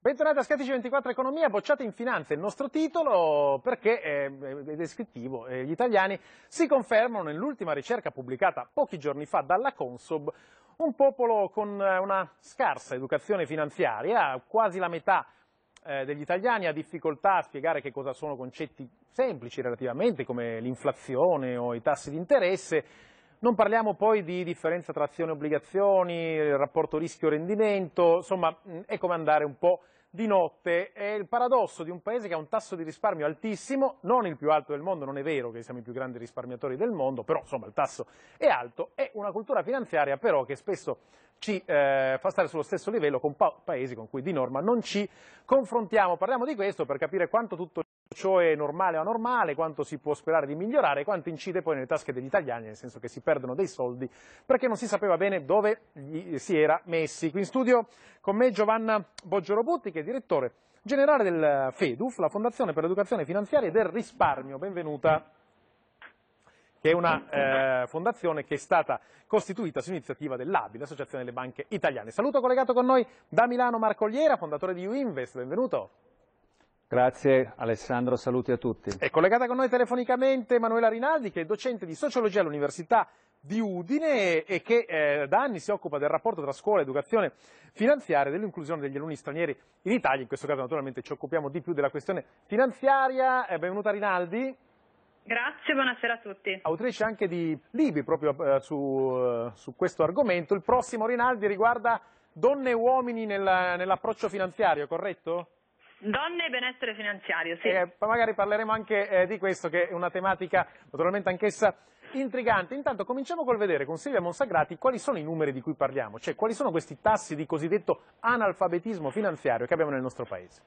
Bentornati a Scattici 24 Economia, bocciate in finanza il nostro titolo perché è descrittivo. Eh, gli italiani si confermano nell'ultima ricerca pubblicata pochi giorni fa dalla Consob un popolo con eh, una scarsa educazione finanziaria, quasi la metà eh, degli italiani ha difficoltà a spiegare che cosa sono concetti semplici relativamente come l'inflazione o i tassi di interesse non parliamo poi di differenza tra azioni e obbligazioni, rapporto rischio-rendimento, insomma è come andare un po' di notte. È il paradosso di un paese che ha un tasso di risparmio altissimo, non il più alto del mondo, non è vero che siamo i più grandi risparmiatori del mondo, però insomma il tasso è alto, è una cultura finanziaria però che spesso ci eh, fa stare sullo stesso livello con pa paesi con cui di norma non ci confrontiamo. Parliamo di questo per capire quanto tutto ciò è normale o anormale, quanto si può sperare di migliorare e quanto incide poi nelle tasche degli italiani, nel senso che si perdono dei soldi perché non si sapeva bene dove si era messi. Qui in studio con me Giovanna Boggiorobutti che è direttore generale del FEDUF, la Fondazione per l'Educazione Finanziaria e del Risparmio. Benvenuta che è una eh, fondazione che è stata costituita su iniziativa dell'ABI, l'Associazione delle Banche Italiane. Saluto collegato con noi da Milano Marco Liera, fondatore di UInvest, benvenuto. Grazie Alessandro, saluti a tutti. È collegata con noi telefonicamente Emanuela Rinaldi che è docente di sociologia all'Università di Udine e che eh, da anni si occupa del rapporto tra scuola, educazione finanziaria e dell'inclusione degli alunni stranieri in Italia. In questo caso naturalmente ci occupiamo di più della questione finanziaria. Eh, benvenuta Rinaldi. Grazie, buonasera a tutti. Autrice anche di libri proprio eh, su, eh, su, questo argomento. Il prossimo Rinaldi riguarda donne e uomini nel, nell'approccio finanziario, corretto? Donne e benessere finanziario, sì. Eh, magari parleremo anche eh, di questo, che è una tematica naturalmente anch'essa intrigante. Intanto cominciamo col vedere con Silvia Monsagrati quali sono i numeri di cui parliamo, cioè quali sono questi tassi di cosiddetto analfabetismo finanziario che abbiamo nel nostro Paese.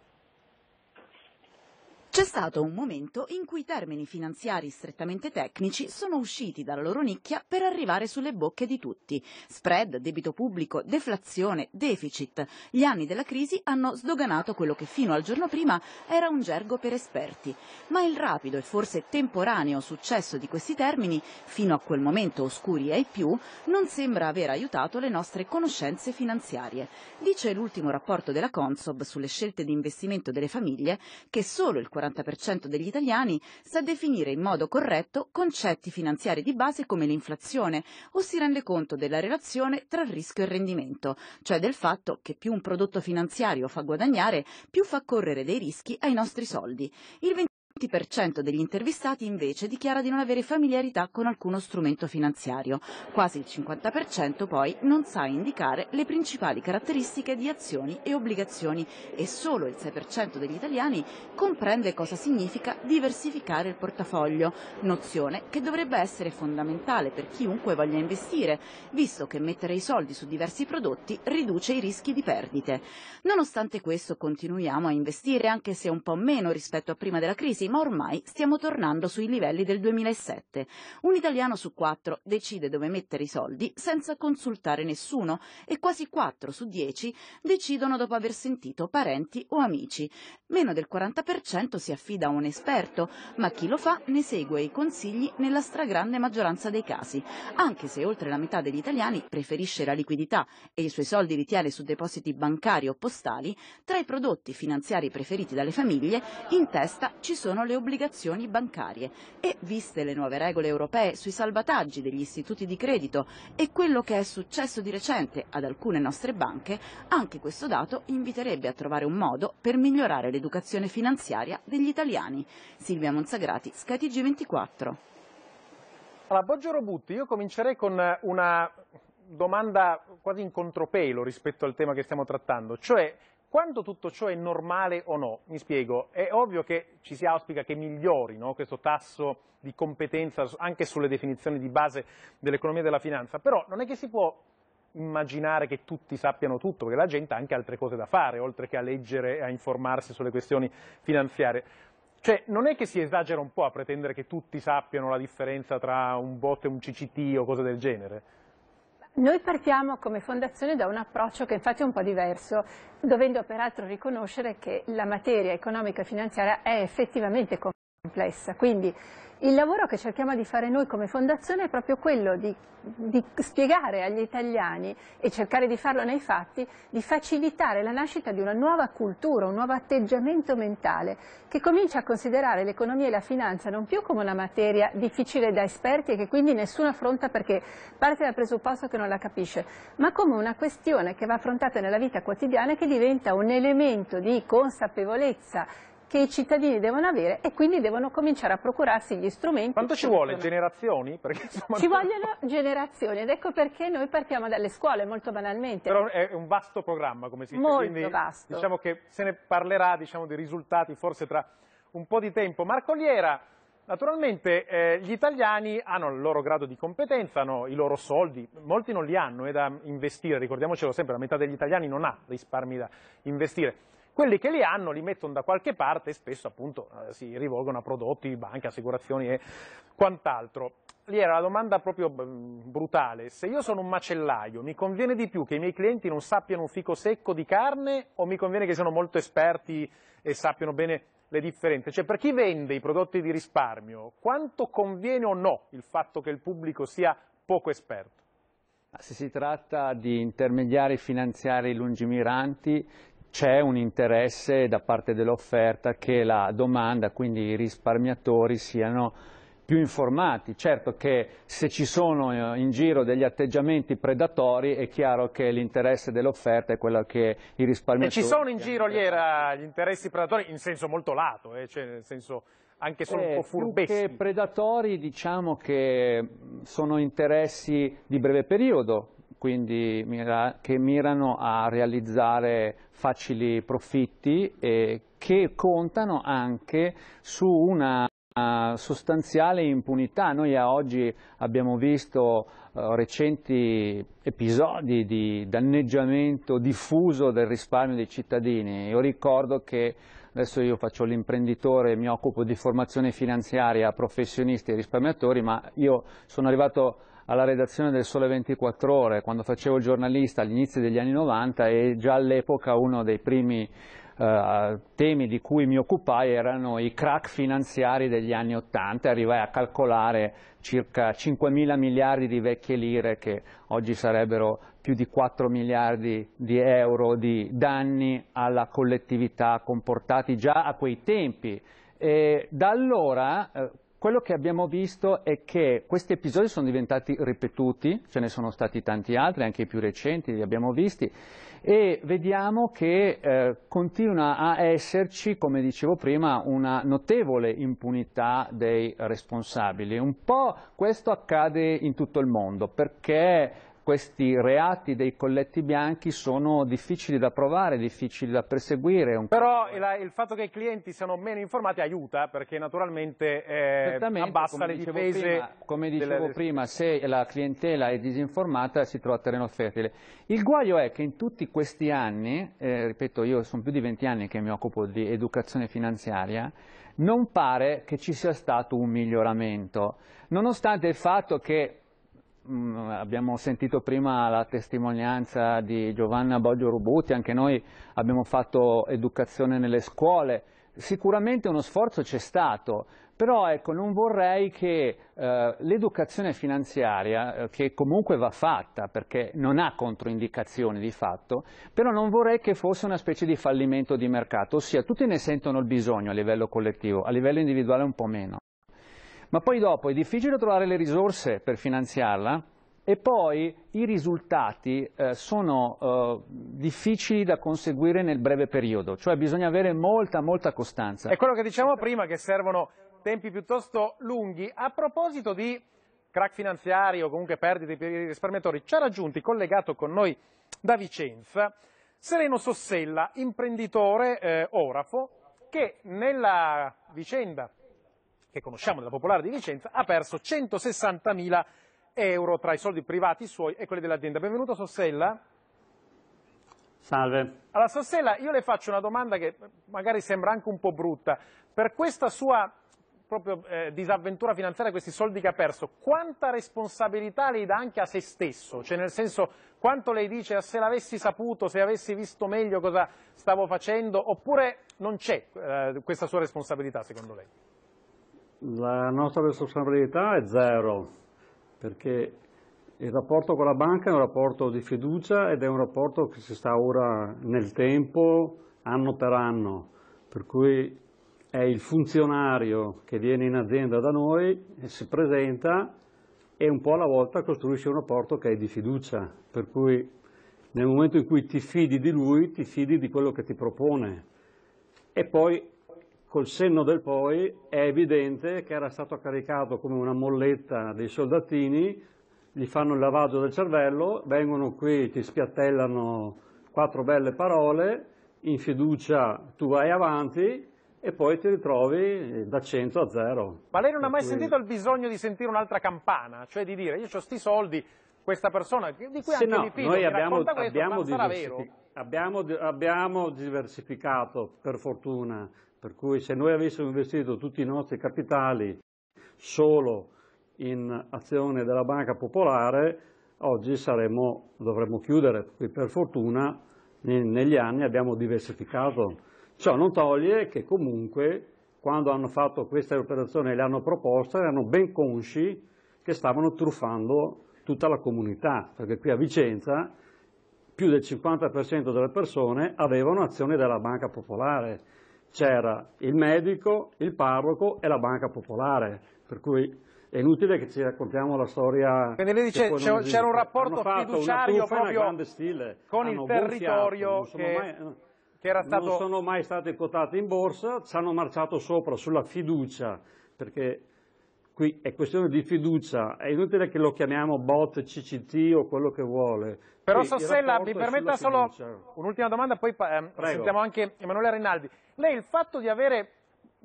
C'è stato un momento in cui i termini finanziari strettamente tecnici sono usciti dalla loro nicchia per arrivare sulle bocche di tutti. Spread, debito pubblico, deflazione, deficit. Gli anni della crisi hanno sdoganato quello che fino al giorno prima era un gergo per esperti. Ma il rapido e forse temporaneo successo di questi termini, fino a quel momento oscuri ai più, non sembra aver aiutato le nostre conoscenze finanziarie. Dice l'ultimo rapporto della Consob sulle scelte di investimento delle famiglie che solo il 40% degli italiani sa definire in modo corretto concetti finanziari di base come l'inflazione o si rende conto della relazione tra rischio e rendimento, cioè del fatto che più un prodotto finanziario fa guadagnare, più fa correre dei rischi ai nostri soldi. Il 20% degli intervistati invece dichiara di non avere familiarità con alcuno strumento finanziario, quasi il 50% poi non sa indicare le principali caratteristiche di azioni e obbligazioni e solo il 6% degli italiani comprende cosa significa diversificare il portafoglio, nozione che dovrebbe essere fondamentale per chiunque voglia investire, visto che mettere i soldi su diversi prodotti riduce i rischi di perdite. Nonostante questo continuiamo a investire anche se un po' meno rispetto a prima della crisi, ma ormai stiamo tornando sui livelli del 2007. Un italiano su quattro decide dove mettere i soldi senza consultare nessuno e quasi quattro su dieci decidono dopo aver sentito parenti o amici. Meno del 40% si affida a un esperto, ma chi lo fa ne segue i consigli nella stragrande maggioranza dei casi, anche se oltre la metà degli italiani preferisce la liquidità e i suoi soldi li tiene su depositi bancari o postali, tra i prodotti finanziari preferiti dalle famiglie in testa ci sono riguardano le obbligazioni bancarie e, viste le nuove regole europee sui salvataggi degli istituti di credito e quello che è successo di recente ad alcune nostre banche, anche questo dato inviterebbe a trovare un modo per migliorare l'educazione finanziaria degli italiani. Silvia Monsagrati, scatg 24 Allora, Boggio Robutti, io comincerei con eh, una domanda quasi in contropelo rispetto al tema che stiamo trattando, cioè quando tutto ciò è normale o no? Mi spiego, è ovvio che ci si auspica che migliori no? questo tasso di competenza anche sulle definizioni di base dell'economia e della finanza, però non è che si può immaginare che tutti sappiano tutto, perché la gente ha anche altre cose da fare, oltre che a leggere e a informarsi sulle questioni finanziarie. Cioè, non è che si esagera un po' a pretendere che tutti sappiano la differenza tra un bot e un CCT o cose del genere? Noi partiamo come fondazione da un approccio che infatti è un po' diverso, dovendo peraltro riconoscere che la materia economica e finanziaria è effettivamente complessa complessa. Quindi il lavoro che cerchiamo di fare noi come fondazione è proprio quello di, di, spiegare agli italiani e cercare di farlo nei fatti, di facilitare la nascita di una nuova cultura, un nuovo atteggiamento mentale che comincia a considerare l'economia e la finanza non più come una materia difficile da esperti e che quindi nessuno affronta perché parte dal presupposto che non la capisce, ma come una questione che va affrontata nella vita quotidiana e che diventa un elemento di consapevolezza che i cittadini devono avere e quindi devono cominciare a procurarsi gli strumenti. Quanto ci vuole? Generazioni? Perché, insomma, ci vogliono generazioni ed ecco perché noi partiamo dalle scuole, molto banalmente. Però è un vasto programma, come si dice. Molto quindi, vasto. Diciamo che se ne parlerà diciamo, dei risultati forse tra un po' di tempo. Marco Liera, naturalmente eh, gli italiani hanno il loro grado di competenza, hanno i loro soldi, molti non li hanno è eh, da investire, ricordiamocelo sempre, la metà degli italiani non ha risparmi da investire. Quelli che li hanno li mettono da qualche parte e spesso appunto eh, si rivolgono a prodotti, banche, assicurazioni e quant'altro. Lì era la domanda proprio brutale. Se io sono un macellaio, mi conviene di più che i miei clienti non sappiano un fico secco di carne o mi conviene che siano molto esperti e sappiano bene le differenze? Cioè, per chi vende i prodotti di risparmio, quanto conviene o no il fatto che il pubblico sia poco esperto? Se si tratta di intermediari finanziari lungimiranti, c'è un interesse da parte dell'offerta che la domanda, quindi i risparmiatori, siano più informati. Certo che se ci sono eh, in giro degli atteggiamenti predatori è chiaro che l'interesse dell'offerta è quello che i risparmiatori... E ci sono in giro gli, era, gli interessi predatori in senso molto lato, eh, cioè nel senso anche solo eh, un po' furbeschi. Più che predatori diciamo che sono interessi di breve periodo, quindi mira, che mirano a realizzare facili profitti e che contano anche su una sostanziale impunità. Noi a oggi abbiamo visto eh, recenti episodi di danneggiamento diffuso del risparmio dei cittadini. Io ricordo che adesso io faccio l'imprenditore, mi occupo di formazione finanziaria a professionisti e risparmiatori, ma io sono arrivato alla redazione del Sole 24 Ore, quando facevo giornalista all'inizio degli anni 90 e già all'epoca uno dei primi eh, temi di cui mi occupai erano i crack finanziari degli anni 80, arrivai a calcolare circa 5 mila miliardi di vecchie lire che oggi sarebbero più di 4 miliardi di euro di danni alla collettività comportati già a quei tempi. E da allora eh, quello che abbiamo visto è che questi episodi sono diventati ripetuti, ce ne sono stati tanti altri, anche i più recenti li abbiamo visti, e vediamo che eh, continua a esserci, come dicevo prima, una notevole impunità dei responsabili. Un po' questo accade in tutto il mondo, perché questi reati dei colletti bianchi sono difficili da provare, difficili da perseguire. Però il fatto che i clienti siano meno informati aiuta perché naturalmente eh, abbassa come le difese. Prima, come dicevo delle... prima, se la clientela è disinformata si trova a terreno fertile. Il guaio è che in tutti questi anni, eh, ripeto io sono più di 20 anni che mi occupo di educazione finanziaria, non pare che ci sia stato un miglioramento, nonostante il fatto che Mm, abbiamo sentito prima la testimonianza di Giovanna Boggio Rubuti, anche noi abbiamo fatto educazione nelle scuole, sicuramente uno sforzo c'è stato, però ecco, non vorrei che eh, l'educazione finanziaria, eh, che comunque va fatta perché non ha controindicazioni di fatto, però non vorrei che fosse una specie di fallimento di mercato, ossia tutti ne sentono il bisogno a livello collettivo, a livello individuale un po' meno ma poi dopo è difficile trovare le risorse per finanziarla e poi i risultati eh, sono eh, difficili da conseguire nel breve periodo, cioè bisogna avere molta, molta costanza. È quello che diciamo prima, che servono tempi piuttosto lunghi. A proposito di crack finanziari o comunque perdite per i risparmiatori, ci ha raggiunti, collegato con noi da Vicenza, Sereno Sossella, imprenditore eh, orafo, che nella vicenda che conosciamo della Popolare di Vicenza, ha perso 160.000 euro tra i soldi privati suoi e quelli dell'azienda. Benvenuto Sossella. Salve. Allora Sossella, io le faccio una domanda che magari sembra anche un po' brutta. Per questa sua proprio, eh, disavventura finanziaria, questi soldi che ha perso, quanta responsabilità lei dà anche a se stesso? Cioè nel senso, quanto lei dice, ah, se l'avessi saputo, se avessi visto meglio cosa stavo facendo, oppure non c'è eh, questa sua responsabilità secondo lei? la nostra responsabilità è zero, perché il rapporto con la banca è un rapporto di fiducia ed è un rapporto che si sta ora nel tempo, anno per anno, per cui è il funzionario che viene in azienda da noi e si presenta e un po' alla volta costruisce un rapporto che è di fiducia, per cui nel momento in cui ti fidi di lui, ti fidi di quello che ti propone. E poi col senno del poi è evidente che era stato caricato come una molletta dei soldatini, gli fanno il lavaggio del cervello, vengono qui, ti spiattellano quattro belle parole, in fiducia tu vai avanti e poi ti ritrovi da 100 a zero. Ma lei non ha mai cui... sentito il bisogno di sentire un'altra campana, cioè di dire io ho sti soldi, questa persona di cui Se anche no, Lipino noi abbiamo, abbiamo, diversific abbiamo, abbiamo diversificato per fortuna per cui se noi avessimo investito tutti i nostri capitali solo in azioni della banca popolare, oggi saremmo, dovremmo chiudere. Qui Per fortuna negli anni abbiamo diversificato. Ciò non toglie che comunque quando hanno fatto queste operazioni e le hanno proposte erano ben consci che stavano truffando tutta la comunità, perché qui a Vicenza più del 50% delle persone avevano azioni della Banca Popolare c'era il medico, il parroco e la banca popolare, per cui è inutile che ci raccontiamo la storia. Quindi lei dice c'era un rapporto fiduciario proprio con hanno il territorio che, mai, che, era stato... Non sono mai state quotate in borsa, ci hanno marciato sopra sulla fiducia, perché Qui è questione di fiducia, è inutile che lo chiamiamo bot CCT o quello che vuole. Però Sossella, mi permetta solo un'ultima domanda, poi ehm, sentiamo anche Emanuele Rinaldi. Lei il fatto di avere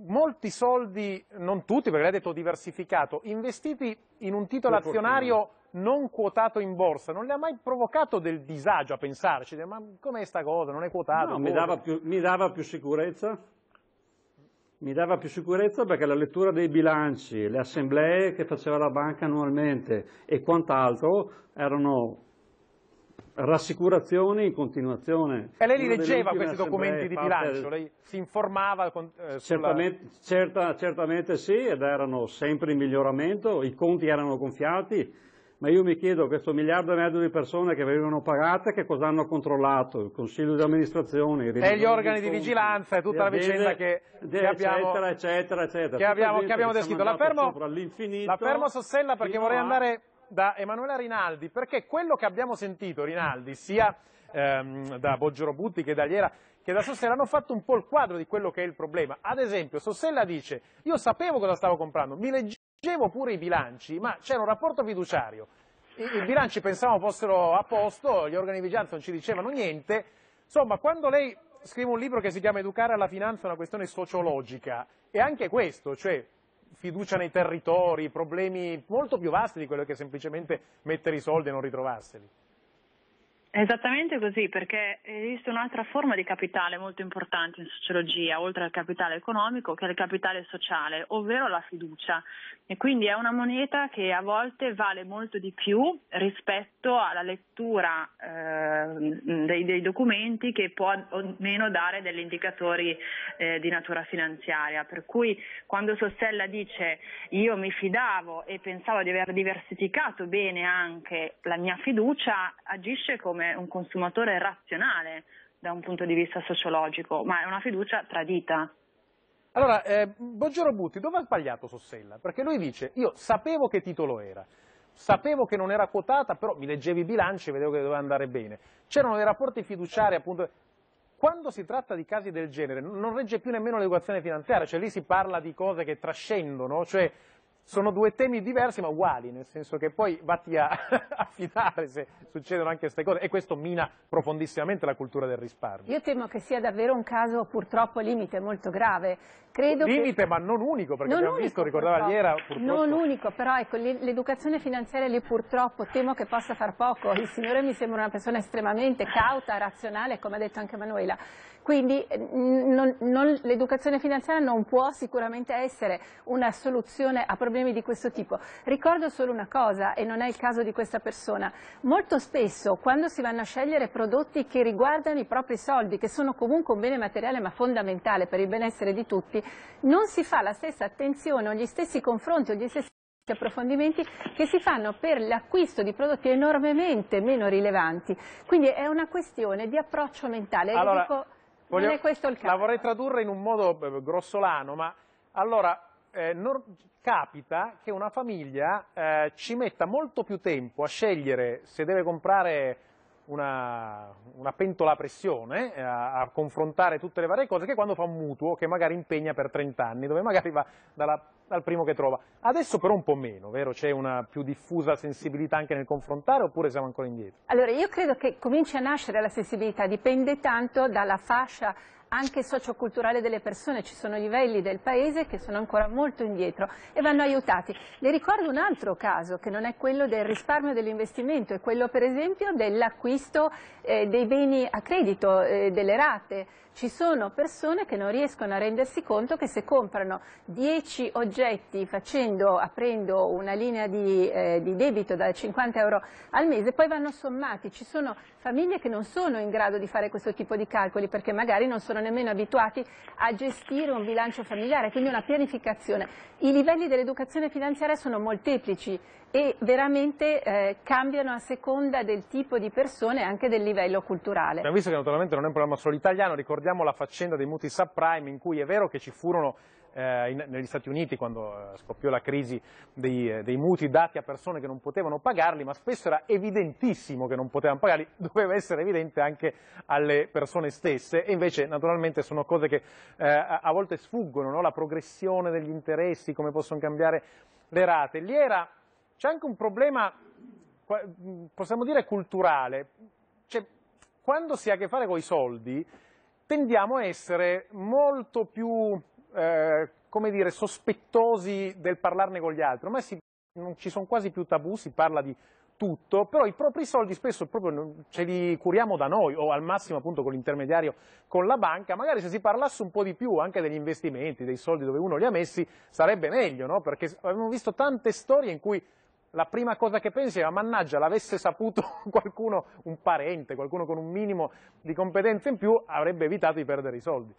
molti soldi, non tutti perché lei ha detto diversificato, investiti in un titolo azionario non quotato in borsa, non le ha mai provocato del disagio a pensarci? Ma com'è sta cosa, non è quotato? No, mi boh, dava, più, mi dava più sicurezza mi dava più sicurezza perché la lettura dei bilanci, le assemblee che faceva la banca annualmente e quant'altro erano rassicurazioni in continuazione. E lei li leggeva questi documenti di bilancio? Lei si informava? Con, eh, certamente, sulla... certa, certamente sì, ed erano sempre in miglioramento, i conti erano gonfiati, ma io mi chiedo questo miliardo e mezzo di persone che venivano pagate che cosa hanno controllato? Il consiglio di amministrazione, e gli organi di vigilanza e tutta la vicenda che, che abbiamo, eccetera, eccetera, eccetera. Che abbiamo, che abbiamo descritto. La fermo, la fermo Sossella perché vorrei a... andare da Emanuela Rinaldi perché quello che abbiamo sentito Rinaldi sia ehm, da Boggero Butti che da Liera che da Sossella hanno fatto un po' il quadro di quello che è il problema. Ad esempio Sossella dice io sapevo cosa stavo comprando, mi leggevo Leggevo pure i bilanci, ma c'era un rapporto fiduciario. I, I, bilanci pensavamo fossero a posto, gli organi di vigilanza non ci dicevano niente. Insomma, quando lei scrive un libro che si chiama Educare alla finanza è una questione sociologica, e anche questo, cioè fiducia nei territori, problemi molto più vasti di quello che è semplicemente mettere i soldi e non ritrovarseli. Esattamente così, perché esiste un'altra forma di capitale molto importante in sociologia, oltre al capitale economico, che è il capitale sociale, ovvero la fiducia. E quindi è una moneta che a volte vale molto di più rispetto alla lettura eh, dei, dei, documenti che può o meno dare degli indicatori eh, di natura finanziaria. Per cui quando Sostella dice io mi fidavo e pensavo di aver diversificato bene anche la mia fiducia, agisce come come un consumatore razionale da un punto di vista sociologico, ma è una fiducia tradita. Allora, eh, Buongiorno Butti, dove ha sbagliato Sossella? Perché lui dice, io sapevo che titolo era, sapevo che non era quotata, però mi leggevi i bilanci e vedevo che doveva andare bene. C'erano dei rapporti fiduciari, appunto, quando si tratta di casi del genere non regge più nemmeno l'educazione finanziaria, cioè lì si parla di cose che trascendono, cioè sono due temi diversi ma uguali, nel senso che poi vatti a affidare se succedono anche queste cose e questo mina profondissimamente la cultura del risparmio. Io temo che sia davvero un caso purtroppo limite molto grave. Credo limite che... ma non unico, perché non abbiamo unico, visto, ricordava purtroppo. Liera, purtroppo... Non unico, però ecco, l'educazione finanziaria lì purtroppo temo che possa far poco. Il signore mi sembra una persona estremamente cauta, razionale, come ha detto anche Manuela. Quindi l'educazione finanziaria non può sicuramente essere una soluzione a problemi problemi di questo tipo. Ricordo solo una cosa, e non è il caso di questa persona, molto spesso quando si vanno a scegliere prodotti che riguardano i propri soldi, che sono comunque un bene materiale ma fondamentale per il benessere di tutti, non si fa la stessa attenzione o gli stessi confronti o gli stessi approfondimenti che si fanno per l'acquisto di prodotti enormemente meno rilevanti. Quindi è una questione di approccio mentale. Allora, dico, voglio, non è questo il caso. La vorrei tradurre in un modo eh, grossolano, ma allora eh, non, capita che una famiglia eh, ci metta molto più tempo a scegliere se deve comprare una, una pentola a pressione, eh, a, a, confrontare tutte le varie cose, che quando fa un mutuo che magari impegna per 30 anni, dove magari va dalla, dal primo che trova. Adesso però un po' meno, vero? C'è una più diffusa sensibilità anche nel confrontare oppure siamo ancora indietro? Allora, io credo che cominci a nascere la sensibilità, dipende tanto dalla fascia anche socioculturale delle persone, ci sono livelli del paese che sono ancora molto indietro e vanno aiutati. Le ricordo un altro caso che non è quello del risparmio dell'investimento, è quello per esempio dell'acquisto eh, dei beni a credito, eh, delle rate. Ci sono persone che non riescono a rendersi conto che se comprano 10 oggetti facendo, aprendo una linea di, eh, di debito da 50 euro al mese, poi vanno sommati. Ci sono famiglie che non sono in grado di fare questo tipo di calcoli perché magari non sono nemmeno abituati a gestire un bilancio familiare, quindi una pianificazione. I livelli dell'educazione finanziaria sono molteplici e veramente eh, cambiano a seconda del tipo di persone e anche del livello culturale. Abbiamo visto che naturalmente non è un problema solo italiano, ricordiamo ricordiamo la faccenda dei mutui subprime in cui è vero che ci furono eh, in, negli Stati Uniti quando eh, scoppiò la crisi dei, eh, dei, mutui dati a persone che non potevano pagarli, ma spesso era evidentissimo che non potevano pagarli, doveva essere evidente anche alle persone stesse e invece naturalmente sono cose che eh, a, a, volte sfuggono, no? la progressione degli interessi, come possono cambiare le rate. Lì era, c'è anche un problema, mm, possiamo dire, culturale. Cioè, quando si ha a che fare con i soldi, tendiamo a essere molto più, eh, come dire, sospettosi del parlarne con gli altri. Ormai si, non ci sono quasi più tabù, si parla di tutto, però i propri soldi spesso proprio ce li curiamo da noi o al massimo appunto con l'intermediario, con la banca, magari se si parlasse un po' di più anche degli investimenti, dei soldi dove uno li ha messi, sarebbe meglio, no? perché abbiamo visto tante storie in cui la prima cosa che pensi è mannaggia, l'avesse saputo qualcuno, un parente, qualcuno con un minimo di competenze in più, avrebbe evitato di perdere i soldi.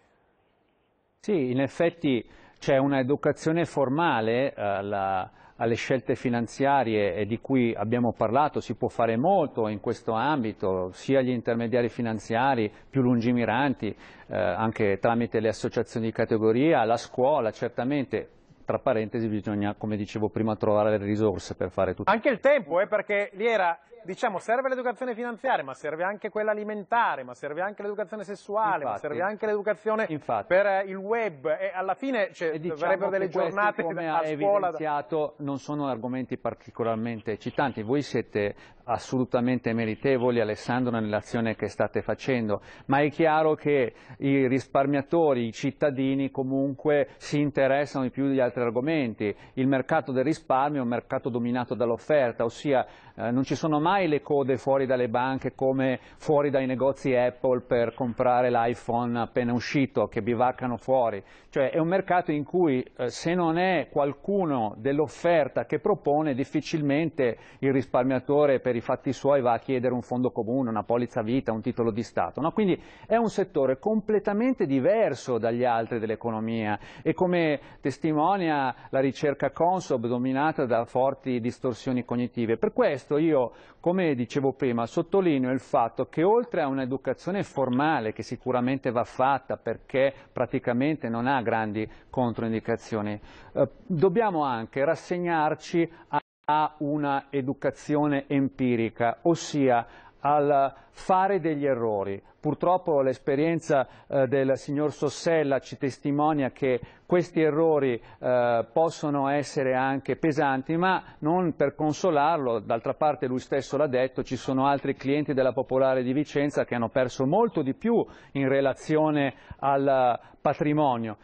Sì, in effetti c'è un'educazione formale alla, eh, alle scelte finanziarie di cui abbiamo parlato, si può fare molto in questo ambito, sia gli intermediari finanziari più lungimiranti, eh, anche tramite le associazioni di categoria, la scuola certamente, tra parentesi bisogna, come dicevo prima, trovare le risorse per fare tutto. Anche il tempo, eh, perché lì era, diciamo, serve l'educazione finanziaria, ma serve anche quella alimentare, ma serve anche l'educazione sessuale, infatti, ma serve anche l'educazione per eh, il web. E alla fine cioè, diciamo sarebbero delle giornate come a scuola. Evidenziato, non sono argomenti particolarmente eccitanti. Voi siete assolutamente meritevoli Alessandro nell'azione che state facendo, ma è chiaro che i risparmiatori, i cittadini comunque si interessano di più di altri argomenti. Il mercato del risparmio è un mercato dominato dall'offerta, ossia eh, non ci sono mai le code fuori dalle banche come fuori dai negozi Apple per comprare l'iPhone appena uscito, che bivaccano fuori. Cioè è un mercato in cui eh, se non è qualcuno dell'offerta che propone, difficilmente il risparmiatore per i fatti suoi va a chiedere un fondo comune, una polizza vita, un titolo di Stato. No? Quindi è un settore completamente diverso dagli altri dell'economia e come testimonia la ricerca Consob dominata da forti distorsioni cognitive. Per questo io, come dicevo prima, sottolineo il fatto che oltre a un'educazione formale che sicuramente va fatta perché praticamente non ha grandi controindicazioni, eh, dobbiamo anche rassegnarci a a una educazione empirica, ossia al fare degli errori. Purtroppo l'esperienza eh, del signor Sossella ci testimonia che questi errori eh, possono essere anche pesanti, ma non per consolarlo, d'altra parte lui stesso l'ha detto, ci sono altri clienti della Popolare di Vicenza che hanno perso molto di più in relazione al patrimonio.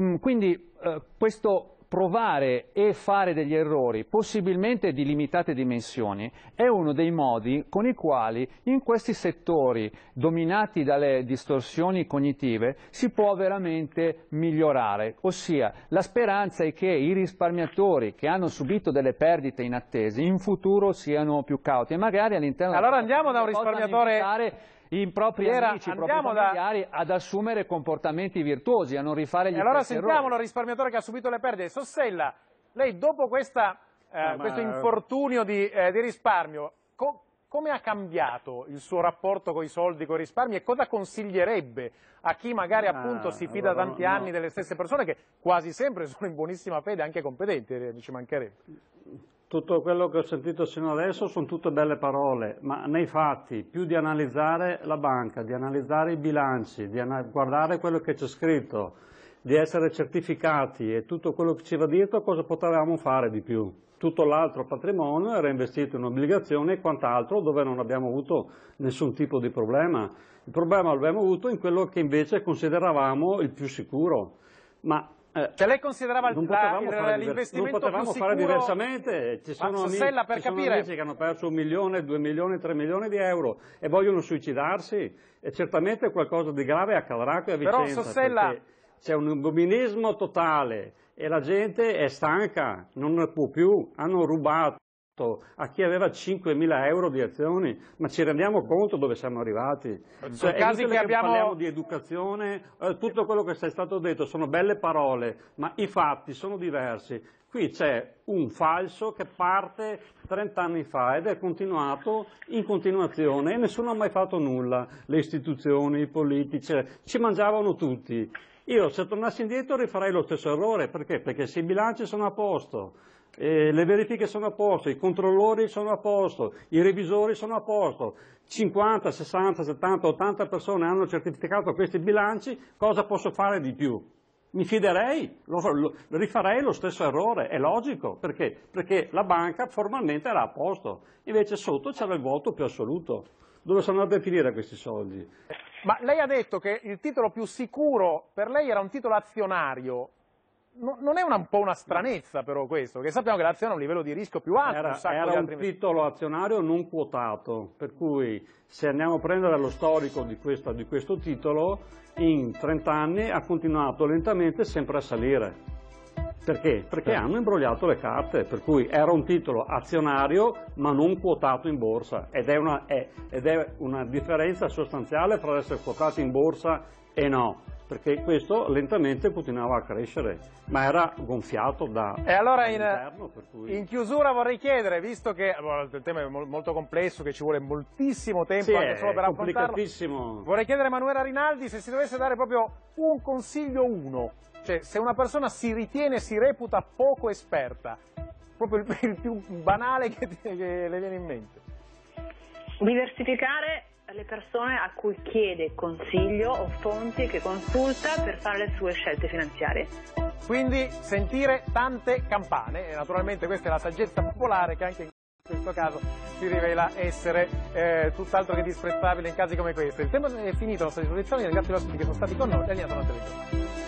Mm, quindi eh, questo provare e fare degli errori, possibilmente di limitate dimensioni, è uno dei modi con i quali in questi settori dominati dalle distorsioni cognitive si può veramente migliorare. Ossia, la speranza è che i risparmiatori che hanno subito delle perdite inattese in futuro siano più cauti e magari all'interno... Allora andiamo da un risparmiatore impropri Era, amici, propri familiari, da... ad assumere comportamenti virtuosi, a non rifare gli stessi errori. Allora sentiamolo, risparmiatore che ha subito le perdite. Sossella, lei dopo questa, eh, eh, questo infortunio di, eh, di risparmio, co come ha cambiato il suo rapporto con i soldi, con i risparmi e cosa consiglierebbe a chi magari ah, appunto si fida allora, tanti no, anni delle stesse persone che quasi sempre sono in buonissima fede, anche competenti, eh, ci mancherebbe? tutto quello che ho sentito sino adesso sono tutte belle parole, ma nei fatti, più di analizzare la banca, di analizzare i bilanci, di guardare quello che c'è scritto, di essere certificati e tutto quello che ci va dietro, cosa potevamo fare di più? Tutto l'altro patrimonio era investito in obbligazioni e quant'altro dove non abbiamo avuto nessun tipo di problema. Il problema l'abbiamo avuto in quello che invece consideravamo il più sicuro. Ma eh, Se lei considerava il, la, l'investimento più sicuro... Non potevamo fare diversamente, ci sono, amici, Sassella, ci sono amici che hanno perso un milione, due milioni, tre milioni di euro e vogliono suicidarsi e certamente qualcosa di grave accadrà qui a Vicenza. Però Sossella... C'è un dominismo totale e la gente è stanca, non ne può più, hanno rubato a chi aveva 5.000 euro di azioni, ma ci rendiamo conto dove siamo arrivati? Cioè, casi che abbiamo... parliamo di educazione, eh, tutto quello che è stato detto sono belle parole, ma i fatti sono diversi. Qui c'è un falso che parte 30 anni fa ed è continuato in continuazione e nessuno ha mai fatto nulla, le istituzioni, i politici, ci mangiavano tutti. Io se tornassi indietro rifarei lo stesso errore, perché? Perché se i bilanci sono a posto, eh, le verifiche sono a posto, i controllori sono a posto, i revisori sono a posto, 50, 60, 70, 80 persone hanno certificato questi bilanci, cosa posso fare di più? Mi fiderei, lo, lo, rifarei lo stesso errore, è logico, perché? Perché la banca formalmente era a posto, invece sotto c'era il voto più assoluto. Dove sono andati a finire questi soldi? Ma lei ha detto che il titolo più sicuro per lei era un titolo azionario, non è una, un po' una stranezza però questo, perché sappiamo che l'azione ha un livello di rischio più alto. Era un, era un titolo azionario non quotato, per cui se andiamo a prendere lo storico di, questa, di questo titolo, in 30 anni ha continuato lentamente sempre a salire. Perché? Perché sì. Eh. hanno imbrogliato le carte, per cui era un titolo azionario ma non quotato in borsa ed è una, è, ed è una differenza sostanziale tra essere quotati in borsa e no perché questo lentamente continuava a crescere, ma era gonfiato da E allora in, cui... in, chiusura vorrei chiedere, visto che boh, il tema è molto complesso, che ci vuole moltissimo tempo sì, anche solo per affrontarlo, vorrei chiedere a Emanuela Rinaldi se si dovesse dare proprio un consiglio uno, cioè se una persona si ritiene, si reputa poco esperta, proprio il, il più banale che, che le viene in mente. Diversificare le persone a cui chiede consiglio o fonti che consulta per fare le sue scelte finanziarie. Quindi sentire tante campane e naturalmente questa è la saggezza popolare che anche in questo caso si rivela essere eh, tutt'altro che disprezzabile in casi come questo. Il tempo è finito, la nostra disposizione, ringrazio gli ospiti che sono stati con noi e li hanno telegiornata.